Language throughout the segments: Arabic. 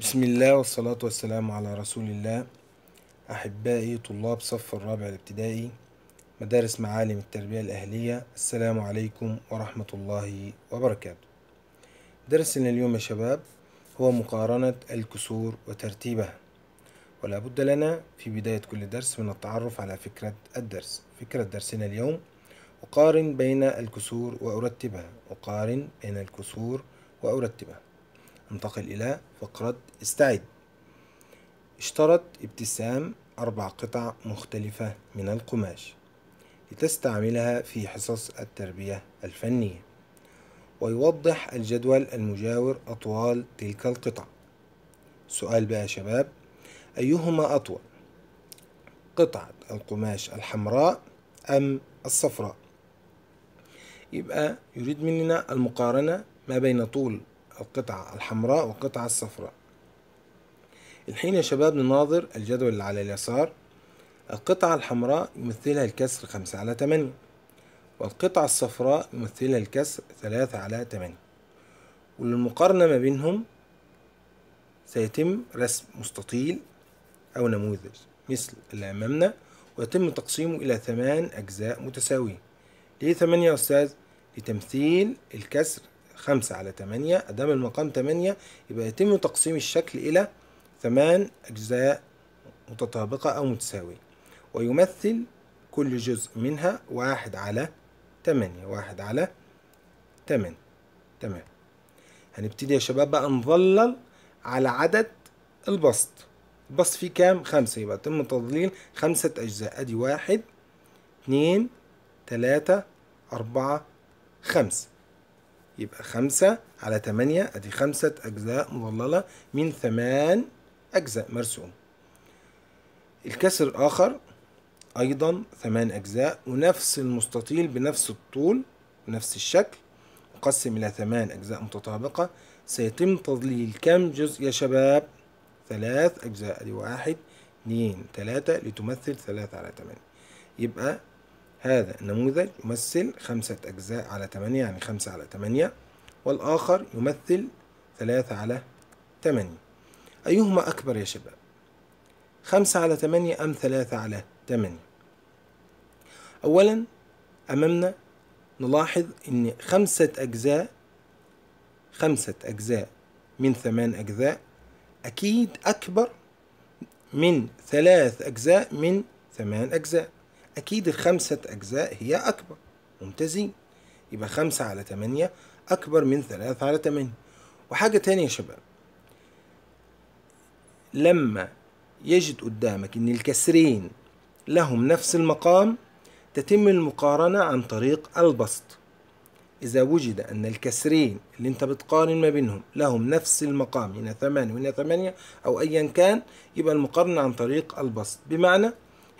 بسم الله والصلاة والسلام على رسول الله أحبائي طلاب صف الرابع الابتدائي مدارس معالم التربية الأهلية السلام عليكم ورحمة الله وبركاته درسنا اليوم يا شباب هو مقارنة الكسور وترتيبها ولا بد لنا في بداية كل درس من التعرف على فكرة الدرس فكرة درسنا اليوم أقارن بين الكسور وأرتبها أقارن بين الكسور وأرتبها ننتقل إلى فقرة استعد اشترط ابتسام أربع قطع مختلفة من القماش لتستعملها في حصص التربية الفنية ويوضح الجدول المجاور أطوال تلك القطع سؤال بقى يا شباب أيهما أطول قطعة القماش الحمراء أم الصفراء يبقى يريد مننا المقارنة ما بين طول القطعة الحمراء والقطعة الصفراء الحين يا شباب نناظر الجدول اللي على اليسار القطعة الحمراء يمثلها الكسر خمسة على تمانية والقطعة الصفراء يمثلها الكسر ثلاثة على تمانية وللمقارنة ما بينهم سيتم رسم مستطيل أو نموذج مثل اللي أمامنا ويتم تقسيمه إلى ثمان أجزاء متساوية ليه ثمانية يا أستاذ؟ لتمثيل الكسر خمسة على تمانية أدام المقام تمانية يبقى يتم تقسيم الشكل إلى ثمان أجزاء متطابقة أو متساوية ويمثل كل جزء منها واحد على تمانية واحد على تمانية تمام هنبتدي يا شباب بقى نظلل على عدد البسط البسط فيه كام؟ خمسة يبقى يتم تظليل خمسة أجزاء أدي واحد اتنين تلاتة أربعة خمسة يبقى خمسة على تمانية أدي خمسة أجزاء مضللة من ثمان أجزاء مرسوم الكسر الآخر أيضا ثمان أجزاء ونفس المستطيل بنفس الطول بنفس الشكل مقسم إلى ثمان أجزاء متطابقة سيتم تضليل كم جزء يا شباب؟ ثلاث أجزاء أدي واحد اتنين تلاتة لتمثل ثلاثة على تمانية يبقى هذا النموذج يمثل خمسة أجزاء على تمانية يعني خمسة على تمانية والآخر يمثل ثلاثة على تمانية أيهما أكبر يا شباب؟ خمسة على تمانية أم ثلاثة على تمانية؟ أولا أمامنا نلاحظ أن خمسة أجزاء خمسة أجزاء من ثمان أجزاء أكيد أكبر من ثلاث أجزاء من ثمان أجزاء أكيد الخمسة أجزاء هي أكبر ممتازين يبقى خمسة على تمانية أكبر من ثلاثة على تمانية وحاجة تانية يا شباب لما يجد قدامك إن الكسرين لهم نفس المقام تتم المقارنة عن طريق البسط إذا وجد أن الكسرين اللي أنت بتقارن ما بينهم لهم نفس المقام هنا ثمانية وهنا ثمانية أو أيا كان يبقى المقارنة عن طريق البسط بمعنى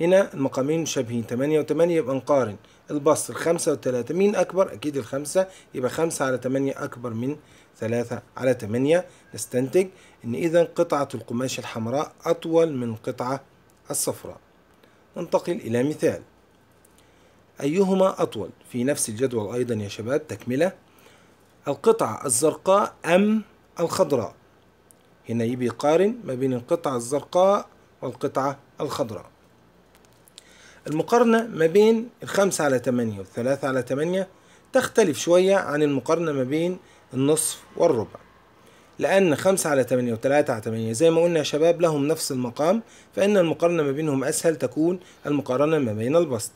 هنا المقامين شبهين 8 و8 يبقى نقارن 5 و 3 مين أكبر؟ أكيد الخمسة يبقى 5 على 8 أكبر من 3 على 8 نستنتج إن إذا قطعة القماش الحمراء أطول من قطعة الصفراء ننتقل إلى مثال أيهما أطول؟ في نفس الجدول أيضا يا شباب تكملة القطعة الزرقاء أم الخضراء؟ هنا يبي يقارن ما بين القطعة الزرقاء والقطعة الخضراء المقارنة ما بين الخمسة على تمانية والثلاثة على تمانية تختلف شوية عن المقارنة ما بين النصف والربع لأن خمسة على تمانية وتلاتة على تمانية زي ما قلنا يا شباب لهم نفس المقام فإن المقارنة ما بينهم أسهل تكون المقارنة ما بين البسط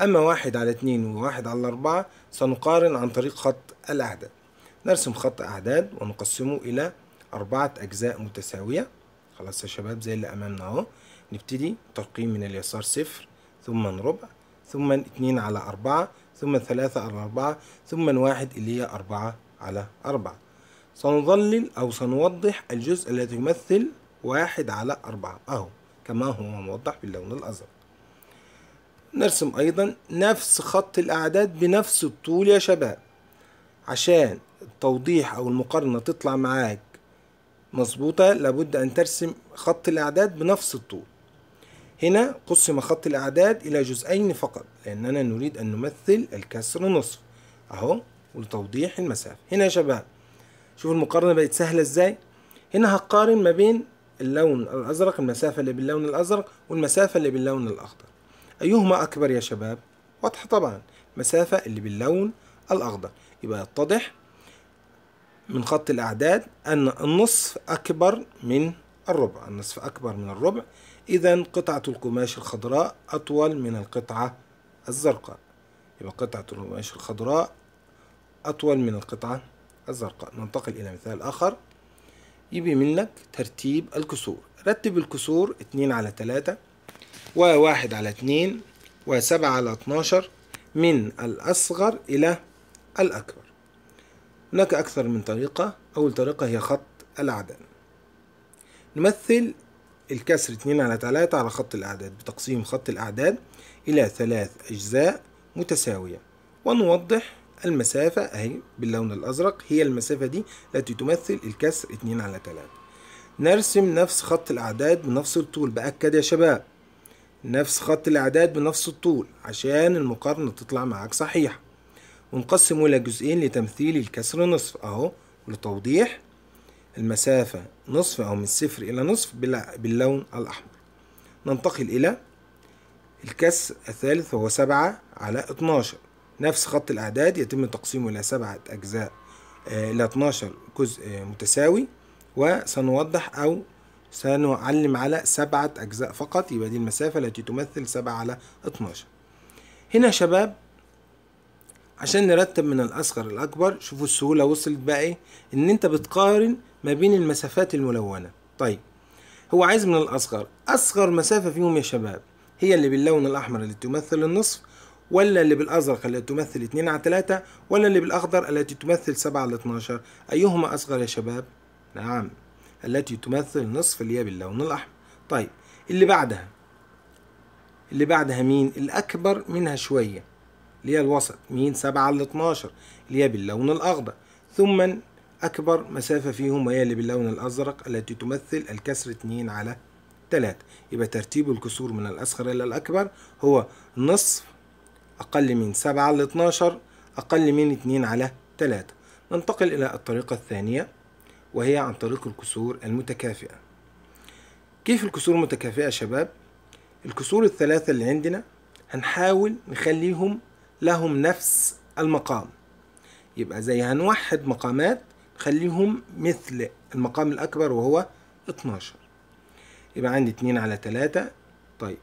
أما واحد على اتنين وواحد على أربعة سنقارن عن طريق خط الأعداد نرسم خط أعداد ونقسمه إلى أربعة أجزاء متساوية خلاص يا شباب زي اللي أمامنا أهو نبتدي ترقيم من اليسار صفر ثم ربع ثم اتنين على أربعة ثم ثلاثة على أربعة ثم واحد اللي هي أربعة على أربعة سنظلل أو سنوضح الجزء الذي يمثل واحد على أربعة أهو كما هو موضح باللون الأزرق نرسم أيضا نفس خط الأعداد بنفس الطول يا شباب عشان التوضيح أو المقارنة تطلع معاك مظبوطة لابد أن ترسم خط الأعداد بنفس الطول هنا قسم خط الأعداد إلى جزئين فقط لأننا نريد أن نمثل الكسر نصف أهو ولتوضيح المسافة هنا يا شباب شوف المقارنة بقت سهلة إزاي هنا هقارن ما بين اللون الأزرق المسافة اللي باللون الأزرق والمسافة اللي باللون الأخضر أيهما أكبر يا شباب واضحة طبعا مسافة اللي باللون الأخضر يبقى يتضح من خط الأعداد أن النصف أكبر من الربع النصف أكبر من الربع إذا قطعة القماش الخضراء أطول من القطعة الزرقاء يبقى قطعة القماش الخضراء أطول من القطعة الزرقاء ننتقل إلى مثال آخر يبي منك ترتيب الكسور رتب الكسور 2 على 3 و1 على 2 و7 على 12 من الأصغر إلى الأكبر هناك أكثر من طريقة أول طريقة هي خط الأعداد نمثل الكسر 2 على 3 على خط الأعداد بتقسيم خط الأعداد إلى ثلاث أجزاء متساوية ونوضح المسافة أهي باللون الأزرق هي المسافة دي التي تمثل الكسر 2 على 3 نرسم نفس خط الأعداد بنفس الطول بأكد يا شباب نفس خط الأعداد بنفس الطول عشان المقارنة تطلع معاك صحيحة ونقسمه إلى جزئين لتمثيل الكسر نصف أهو لتوضيح المسافة نصف أو من الصفر إلى نصف باللون الأحمر ننتقل إلى الكس الثالث وهو سبعة على اتناشر نفس خط الأعداد يتم تقسيمه إلى سبعة أجزاء آه، إلى اتناشر جزء آه، متساوي وسنوضح أو سنعلم على سبعة أجزاء فقط يبقى دي المسافة التي تمثل سبعة على اتناشر هنا شباب عشان نرتب من الأصغر للأكبر شوفوا السهولة وصلت بقى إيه إن أنت بتقارن ما بين المسافات الملونة طيب هو عايز من الأصغر أصغر مسافة فيهم يا شباب هي اللي باللون الأحمر اللي تمثل النصف ولا اللي بالأزرق اللي تمثل 2 على 3 ولا اللي بالأخضر التي تمثل 7 على 12 أيهما أصغر يا شباب؟ نعم التي تمثل نصف اللي هي باللون الأحمر طيب اللي بعدها اللي بعدها مين؟ الأكبر منها شوية اللي هي الوسط مين 7 على 12 اللي هي باللون الأخضر ثم أكبر مسافة فيهم وهي اللي باللون الأزرق التي تمثل الكسر 2 على 3 يبقى ترتيب الكسور من الأصغر إلى الأكبر هو نصف أقل من 7 على 12 أقل من 2 على 3 ننتقل إلى الطريقة الثانية وهي عن طريق الكسور المتكافئة كيف الكسور المتكافئة يا شباب؟ الكسور الثلاثة اللي عندنا هنحاول نخليهم لهم نفس المقام يبقى زي هنوحد مقامات خليهم مثل المقام الأكبر وهو 12 يبقى عندي 2 على 3 طيب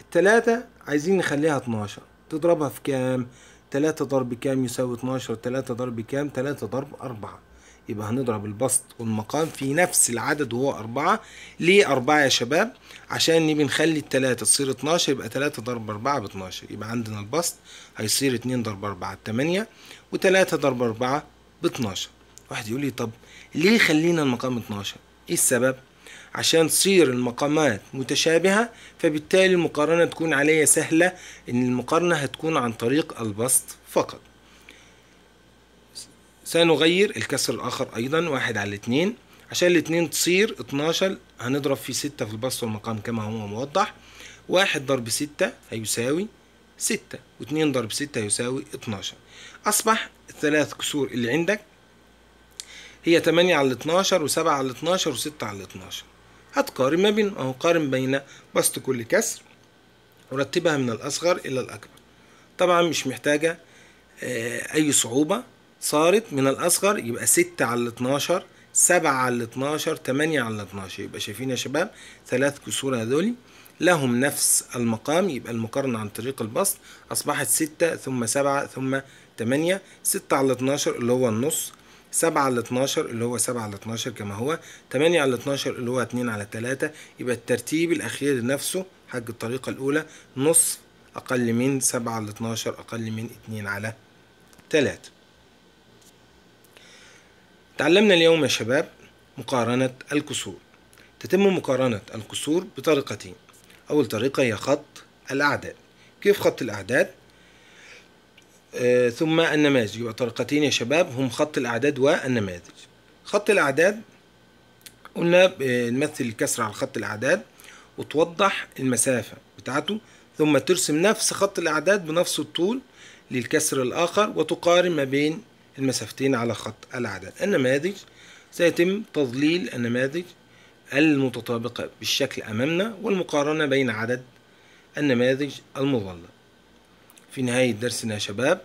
التلاتة عايزين نخليها 12 تضربها في كام؟ 3 ضرب كام يساوي 12 3 ضرب كام؟ 3 ضرب 4 يبقى هنضرب البسط والمقام في نفس العدد وهو 4 ليه 4 يا شباب؟ عشان نبي نخلي التلاتة تصير 12 يبقى 3 ضرب 4 ب 12 يبقى عندنا البسط هيصير 2 ضرب 4 ب 8 و3 ضرب 4 ب 12 واحد يقول لي طب ليه خلينا المقام 12 ايه السبب عشان تصير المقامات متشابهة فبالتالي المقارنة تكون عليا سهلة ان المقارنة هتكون عن طريق البسط فقط سنغير الكسر الاخر ايضا واحد على اتنين عشان الاتنين تصير 12 هنضرب في ستة في البسط والمقام كما هو موضح واحد ضرب ستة هيساوي ستة واتنين ضرب ستة هيساوي اتناشر اصبح الثلاث كسور اللي عندك هي 8 على 12 و7 على 12 و6 على 12 هتقارن ما بين اهو قارن بين بسط كل كسر ورتبها من الأصغر إلى الأكبر طبعا مش محتاجة آه، أي صعوبة صارت من الأصغر يبقى 6 على 12 7 على 12 8 على 12 يبقى شايفين يا شباب ثلاث كسور هذول لهم نفس المقام يبقى المقارنة عن طريق البسط أصبحت 6 ثم 7 ثم 8 6 على 12 اللي هو النص 7 على 12 اللي هو 7 على 12 كما هو 8 على 12 اللي هو 2 على 3 يبقى الترتيب الأخير نفسه حج الطريقة الأولى نص أقل من 7 على 12 أقل من 2 على 3 تعلمنا اليوم يا شباب مقارنة الكسور تتم مقارنة الكسور بطريقتين أول طريقة هي خط الأعداد كيف خط الأعداد؟ آه، ثم النماذج يبقى طريقتين يا شباب هم خط الأعداد والنماذج خط الأعداد قلنا آه، نمثل الكسر على خط الأعداد وتوضح المسافة بتاعته ثم ترسم نفس خط الأعداد بنفس الطول للكسر الآخر وتقارن ما بين المسافتين على خط الأعداد النماذج سيتم تظليل النماذج المتطابقة بالشكل أمامنا والمقارنة بين عدد النماذج المظلله في نهاية درسنا شباب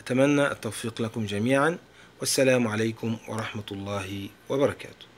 أتمنى التوفيق لكم جميعا والسلام عليكم ورحمة الله وبركاته